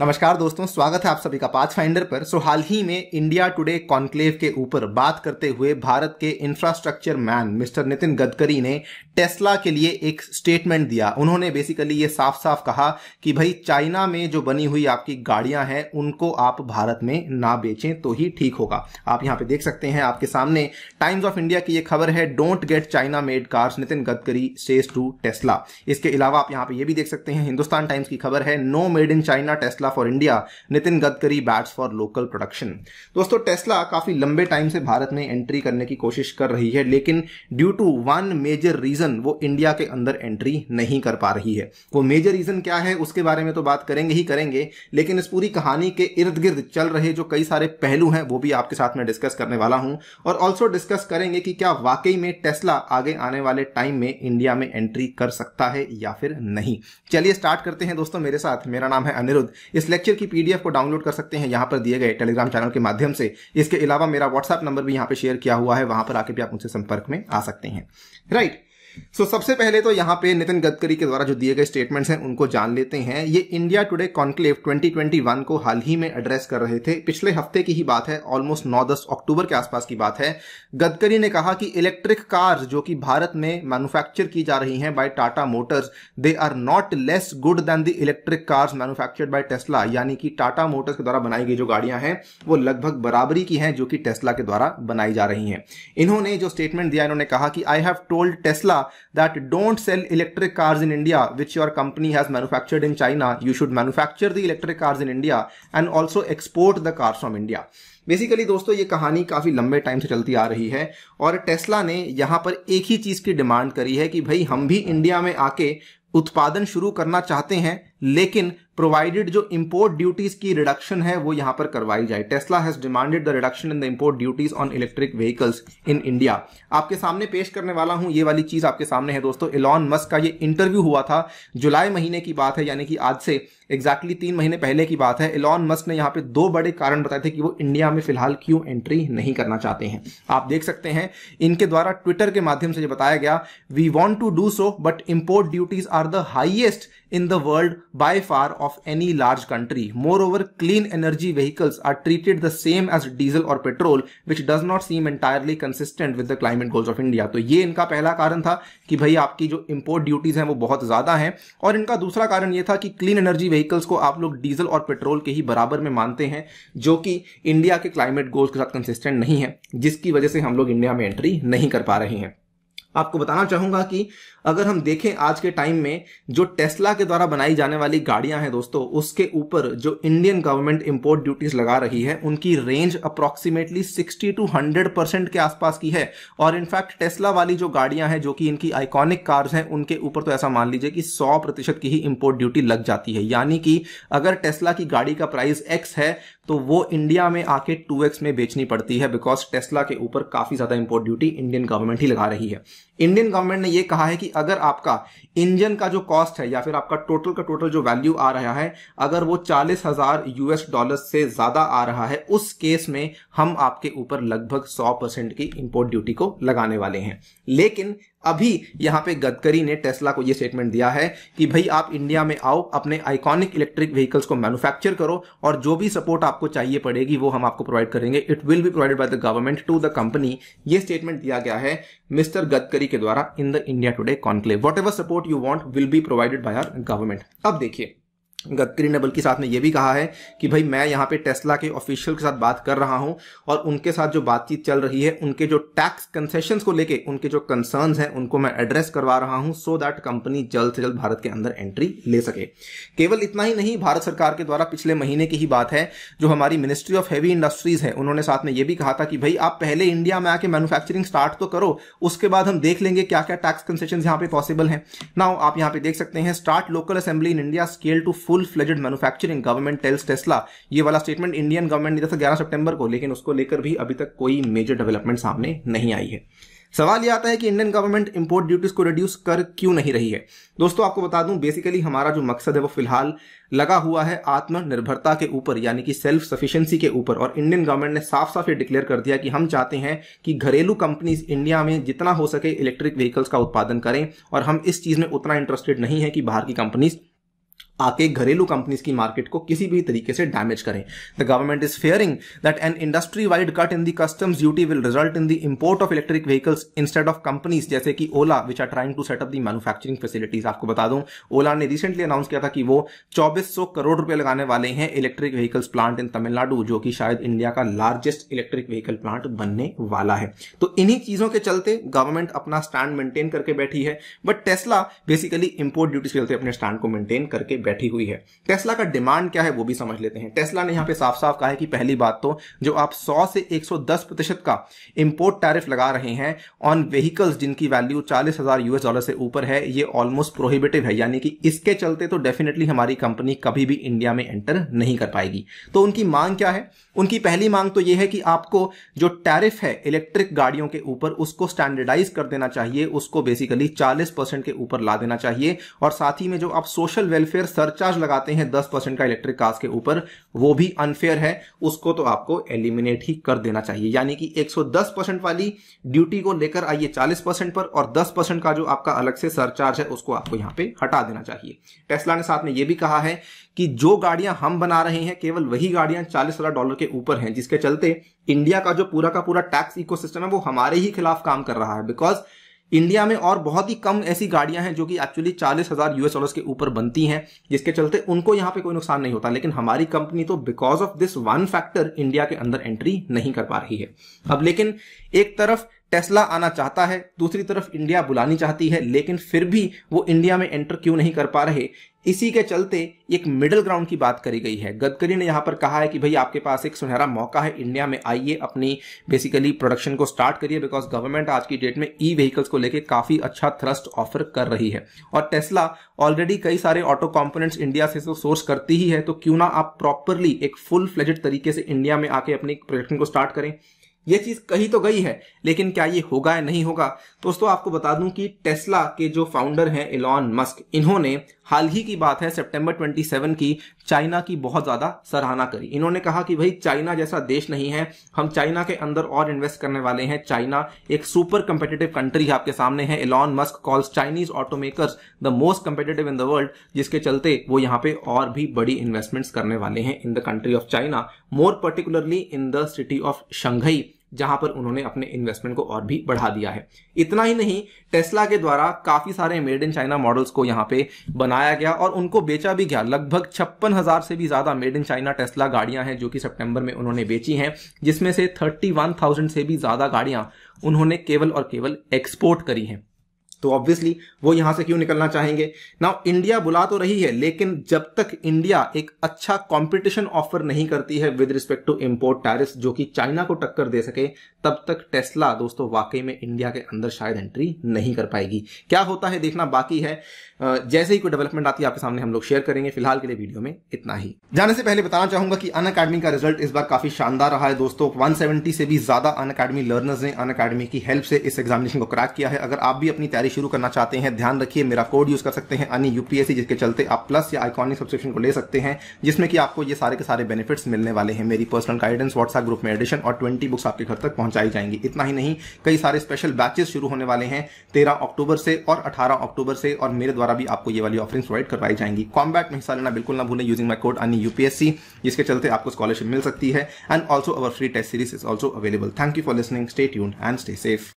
नमस्कार दोस्तों स्वागत है आप सभी का पाथ फाइंडर पर सो हाल ही में इंडिया टुडे कॉन्क्लेव के ऊपर बात करते हुए भारत के infrastructure man mister Nitin Gadkari ने टेस्ला के लिए एक स्टेटमेंट दिया उन्होंने बेसिकली ये साफ साफ कहा कि भाई चाइना में जो बनी हुई आपकी गाड़ियां हैं उनको आप भारत में ना बेचें तो ही ठीक होगा आप यहाँ पे देख सकते हैं आपके सामने टाइम्स ऑफ इंडिया की ये खबर है don't get China made cars Nitin Gadkari says to Tesla इसके अलावा आप यहाँ पे ये भी देख सकते हैं हिंदुस्तान टाइम्स की खबर है no made in China Tesla Tesla for India Nitin Gadkari bats for local production दोस्तों टेस्ला काफी लंबे टाइम से भारत में एंट्री करने की कोशिश कर रही है लेकिन due to one major reason वो इंडिया के अंदर एंट्री नहीं कर पा रही है वो मेजर रीजन क्या है उसके बारे में तो बात करेंगे ही करेंगे लेकिन इस पूरी कहानी के इर्द गिर्द चल रहे जो कई सारे पहलू हैं वो भी आपके साथ में डिस्कस करने वाला हूं और ऑल्सो डिस्कस करेंगे कि क्या वाकई में टेस्ला आगे आने वाले टाइम में इंडिया में एंट्री कर सकता है या फिर नहीं चलिए स्टार्ट करते हैं दोस्तों मेरे साथ मेरा नाम है अनिरुद्ध इस लेक्चर की पीडीएफ को डाउनलोड कर सकते हैं यहाँ पर दिए गए टेलीग्राम चैनल के माध्यम से इसके अलावा मेरा व्हाट्सएप नंबर भी यहाँ पर शेयर किया हुआ है वहां पर आके भी आप उनसे संपर्क में आ सकते हैं राइट सो so, सबसे पहले तो यहाँ पे नितिन गडकरी के द्वारा जो दिए गए स्टेटमेंट्स हैं उनको जान लेते हैं ये इंडिया टुडे कॉन्क्लेव 2021 को हाल ही में एड्रेस कर रहे थे पिछले हफ्ते की ही बात है ऑलमोस्ट 9-10 अक्टूबर के आसपास की बात है गडकरी ने कहा कि इलेक्ट्रिक कार्स जो कि भारत में मैन्युफैक्चर की जा रही हैं by Tata Motors they are not less good than the electric cars manufactured by Tesla यानी कि टाटा मोटर्स के द्वारा बनाई गई जो गाड़ियां हैं वो लगभग बराबरी की हैं जो कि टेस्ला के द्वारा बनाई जा रही हैं इन्होंने जो स्टेटमेंट दिया इन्होंने कहा कि I have told Tesla that don't sell electric cars in India, which your company has manufactured in China. You should manufacture the electric cars in India and also export the cars from India. Basically दोस्तों ये कहानी काफ़ी लंबे time से चलती आ रही है और टेस्ला ने यहाँ पर एक ही चीज़ की डिमांड करी है कि भाई हम भी इंडिया में आके उत्पादन शुरू करना चाहते हैं लेकिन प्रोवाइडेड जो इंपोर्ट ड्यूटीज की रिडक्शन है वो यहां पर करवाई जाए Tesla has demanded the reduction in the import duties on electric vehicles in India आपके सामने पेश करने वाला हूं ये वाली चीज आपके सामने है दोस्तों इलॉन मस्क का ये इंटरव्यू हुआ था जुलाई महीने की बात है यानी कि आज से एग्जैक्टली तीन महीने पहले की बात है इलॉन मस्क ने यहाँ पे दो बड़े कारण बताए थे कि वो इंडिया में फिलहाल क्यों एंट्री नहीं करना चाहते हैं आप देख सकते हैं इनके द्वारा ट्विटर के माध्यम से ये बताया गया we want to do so but import duties are the highest in the world by far of any large country. Moreover, clean energy vehicles are treated the same as diesel or petrol, which does not seem entirely consistent with the climate goals of India. तो ये इनका पहला कारण था कि भाई आपकी जो इम्पोर्ट ड्यूटीज हैं वो बहुत ज़्यादा हैं और इनका दूसरा कारण ये था कि क्लीन एनर्जी व्हीकल्स को आप लोग डीजल और पेट्रोल के ही बराबर में मानते हैं जो कि इंडिया के क्लाइमेट गोल्स के साथ कंसिस्टेंट नहीं है जिसकी वजह से हम लोग इंडिया में एंट्री नहीं कर पा रहे हैं आपको बताना चाहूंगा कि अगर हम देखें आज के टाइम में जो टेस्ला के द्वारा बनाई जाने वाली गाड़ियां हैं दोस्तों उसके ऊपर जो इंडियन गवर्नमेंट इंपोर्ट ड्यूटीज लगा रही है उनकी रेंज अप्रोक्सीमेटली 60 टू 100 परसेंट के आसपास की है और इनफैक्ट टेस्ला वाली जो गाड़ियां हैं जो कि इनकी आइकॉनिक कार्स हैं उनके ऊपर तो ऐसा मान लीजिए कि सौ की ही इम्पोर्ट ड्यूटी लग जाती है यानी कि अगर टेस्ला की गाड़ी का प्राइस एक्स है तो वो इंडिया में आके 2x में बेचनी पड़ती है बिकॉज टेस्ला के ऊपर काफी ज्यादा इंपोर्ट ड्यूटी इंडियन गवर्नमेंट ही लगा रही है इंडियन गवर्नमेंट ने ये कहा है कि अगर आपका इंजन का जो कॉस्ट है या फिर आपका टोटल का टोटल जो वैल्यू आ रहा है अगर वो चालीस हजार यूएस डॉलर से ज्यादा आ रहा है उस केस में हम आपके ऊपर लगभग सौ परसेंट की इंपोर्ट ड्यूटी को लगाने वाले हैं लेकिन अभी यहां पे गडकरी ने टेस्ला को यह स्टेटमेंट दिया है कि भाई आप इंडिया में आओ अपने आइकॉनिक इलेक्ट्रिक व्हीकल्स को मैन्युफैक्चर करो और जो भी सपोर्ट आपको चाहिए पड़ेगी वो हम आपको प्रोवाइड करेंगे it will be provided by the government to the company ये स्टेटमेंट दिया गया है मिस्टर गडकरी के द्वारा in the India Today conclave whatever support you want will be provided by our government अब देखिए गडकरी ने बल्कि साथ में ये भी कहा है कि भाई मैं यहाँ पे टेस्ला के ऑफिशियल के साथ बात कर रहा हूँ और उनके साथ जो बातचीत चल रही है उनके जो टैक्स कंसेशन को लेके उनके जो कंसर्न्स हैं उनको मैं एड्रेस करवा रहा हूँ सो दैट कंपनी जल्द से जल्द भारत के अंदर एंट्री ले सके केवल इतना ही नहीं भारत सरकार के द्वारा पिछले महीने की ही बात है जो हमारी मिनिस्ट्री ऑफ हैवी इंडस्ट्रीज है उन्होंने साथ में ये भी कहा था कि भाई आप पहले इंडिया में आके मैन्युफैक्चरिंग स्टार्ट तो करो उसके बाद हम देख लेंगे क्या क्या टैक्स कंसेशन यहाँ पे पॉसिबल है ना आप यहाँ पे देख सकते हैं start local assembly in India scale to full fledged manufacturing government tells Tesla ये वाला स्टेटमेंट इंडियन गवर्नमेंट ने दिया था ग्यारह सेप्टेंबर को लेकिन उसको लेकर भी अभी तक कोई मेजर डेवलपमेंट सामने नहीं आई है सवाल यह आता है कि इंडियन गवर्नमेंट इंपोर्ट ड्यूटीज को रिड्यूस कर क्यों नहीं रही है दोस्तों आपको बता दूं बेसिकली हमारा जो मकसद है वो फिलहाल लगा हुआ है आत्मनिर्भरता के ऊपर यानी कि सेल्फ सफिशिएंसी के ऊपर और इंडियन गवर्नमेंट ने साफ साफ ये डिक्लेयर कर दिया कि हम चाहते हैं कि घरेलू कंपनीज इंडिया में जितना हो सके इलेक्ट्रिक व्हीकल्स का उत्पादन करें और हम इस चीज में उतना इंटरेस्टेड नहीं है कि बाहर की कंपनीज आके घरेलू कंपनीज की मार्केट को किसी भी तरीके से डैमेज करें the government is fearing that an industry wide cut in the customs duty will result in the import of electric vehicles instead of companies जैसे कि Ola which are trying to set up the manufacturing facilities आपको बता दूं ओला ने recently announce किया था कि वो चौबीस करोड़ रुपए लगाने वाले हैं electric vehicles plant in Tamil Nadu जो कि शायद इंडिया का लार्जेस्ट इलेक्ट्रिक व्हीकल प्लांट बनने वाला है तो इन्हीं चीजों के चलते गवर्नमेंट अपना स्टैंड मेंटेन करके बैठी है but Tesla basically import duty के चलते अपने स्टैंड को मेंटेन करके बैठी हुई है टेस्ला का डिमांड क्या है वो भी समझ लेते हैं टेस्ला ने यहाँ पे साफ साफ कहा है कि पहली बात तो जो आप 100 से 110 प्रतिशत का इम्पोर्ट टैरिफ लगा रहे हैं ऑन व्हीकल्स जिनकी वैल्यू चालीस हजार यूएस डॉलर से ऊपर है ये ऑलमोस्ट प्रोहिबिटिव है यानी कि इसके चलते तो डेफिनेटली हमारी कंपनी कभी भी इंडिया में एंटर नहीं कर पाएगी तो उनकी मांग क्या है उनकी पहली मांग तो ये है कि आपको जो टैरिफ है इलेक्ट्रिक गाड़ियों के ऊपर उसको स्टैंडर्डाइज कर देना चाहिए उसको बेसिकली चालीस परसेंट के ऊपर ला देना चाहिए और साथ ही में जो आप सोशल वेलफेयर सरचार्ज लगाते हैं दस परसेंट का इलेक्ट्रिक कार्स के ऊपर वो भी अनफेयर है उसको तो आपको एलिमिनेट ही कर देना चाहिए यानी कि 110 परसेंट वाली ड्यूटी को लेकर आइए 40 परसेंट पर और 10 परसेंट का जो आपका अलग से सरचार्ज है उसको आपको यहाँ पे हटा देना चाहिए टेस्ला ने साथ में ये भी कहा है कि जो गाड़ियां हम बना रहे हैं केवल वही गाड़ियां चालीस हजार डॉलर के ऊपर हैं जिसके चलते इंडिया का जो पूरा का पूरा टैक्स इकोसिस्टम है वो हमारे ही खिलाफ काम कर रहा है बिकॉज इंडिया में और बहुत ही कम ऐसी गाड़ियां हैं जो कि एक्चुअली चालीस हजार यूएस डॉलर के ऊपर बनती हैं जिसके चलते उनको यहां पे कोई नुकसान नहीं होता लेकिन हमारी कंपनी तो because of this one factor India के अंदर एंट्री नहीं कर पा रही है अब लेकिन एक तरफ टेस्ला आना चाहता है दूसरी तरफ इंडिया बुलानी चाहती है लेकिन फिर भी वो इंडिया में एंटर क्यों नहीं कर पा रहे इसी के चलते एक मिडिल ग्राउंड की बात करी गई है गडकरी ने यहाँ पर कहा है कि भाई आपके पास एक सुनहरा मौका है इंडिया में आइए अपनी बेसिकली प्रोडक्शन को स्टार्ट करिए बिकॉज गवर्नमेंट आज की डेट में ई व्हीकल्स को लेकर काफी अच्छा थ्रस्ट ऑफर कर रही है और टेस्ला ऑलरेडी कई सारे ऑटो कॉम्पोनेंट्स इंडिया से तो सोर्स करती ही है तो क्यों ना आप प्रॉपरली एक फुल फ्लेजेड तरीके से इंडिया में आके अपनी प्रोडक्शन को स्टार्ट करें ये चीज कही तो गई है लेकिन क्या ये होगा या नहीं होगा दोस्तों आपको बता दूं कि टेस्ला के जो फाउंडर हैं इलॉन मस्क इन्होंने हाल ही की बात है सितंबर 27 की चाइना की बहुत ज्यादा सराहना करी इन्होंने कहा कि भाई चाइना जैसा देश नहीं है हम चाइना के अंदर और इन्वेस्ट करने वाले हैं चाइना एक सुपर कंपेटेटिव कंट्री आपके सामने है Elon Musk calls Chinese automakers the most competitive in the world जिसके चलते वो यहाँ पे और भी बड़ी इन्वेस्टमेंट्स करने वाले हैं in the country of China more particularly in the city of Shanghai जहां पर उन्होंने अपने इन्वेस्टमेंट को और भी बढ़ा दिया है इतना ही नहीं टेस्ला के द्वारा काफी सारे मेड इन चाइना मॉडल्स को यहां पे बनाया गया और उनको बेचा भी गया लगभग छप्पन हजार से भी ज्यादा मेड इन चाइना टेस्ला गाड़ियां हैं जो कि सितंबर में उन्होंने बेची हैं जिसमें से थर्टी वन थाउजेंड से भी ज्यादा गाड़ियां उन्होंने केवल और केवल एक्सपोर्ट करी हैं तो ऑब्वियसली वो यहां से क्यों निकलना चाहेंगे नाउ इंडिया बुला तो रही है लेकिन जब तक इंडिया एक अच्छा कंपटीशन ऑफर नहीं करती है with respect to import tariffs जो कि चाइना को टक्कर दे सके तब तक टेस्ला दोस्तों वाकई में इंडिया के अंदर शायद एंट्री नहीं कर पाएगी क्या होता है देखना बाकी है जैसे ही कोई डेवलपमेंट आती है आपके सामने हम लोग शेयर करेंगे फिलहाल के लिए वीडियो में इतना ही जाने से पहले बताना चाहूंगा कि अन का रिजल्ट इस बार काफी शानदार रहा है दोस्तों वन से भी ज्यादा अन अकेडमी लर्नर्स ने अन की हेल्प से इस एग्जामिनेशन को क्रैक किया है अगर आप भी अपनी तैयारी तैयारी शुरू करना चाहते हैं ध्यान रखिए मेरा कोड यूज़ कर सकते हैं अन्य यूपीएससी जिसके चलते आप प्लस या आइकॉनिक सब्सक्रिप्शन को ले सकते हैं जिसमें कि आपको ये सारे के सारे बेनिफिट्स मिलने वाले हैं मेरी पर्सनल गाइडेंस व्हाट्सएप ग्रुप में एडिशन और ट्वेंटी बुक्स आपके घर तक पहुंचाई जाएंगी इतना ही नहीं कई सारे स्पेशल बैचेस शुरू होने वाले हैं तेरह अक्टूबर से और अठारह अक्टूबर से और मेरे द्वारा भी आपको ये वाली ऑफरिंग प्रोवाइड करवाई जाएंगी कॉम्बैट में हिस्सा लेना बिल्कुल ना भूलें यूजिंग माई कोड अन्य यूपीएससी जिसके चलते आपको स्कॉलरशिप मिल सकती है and also our free test series is also available thank you for listening stay tuned and stay safe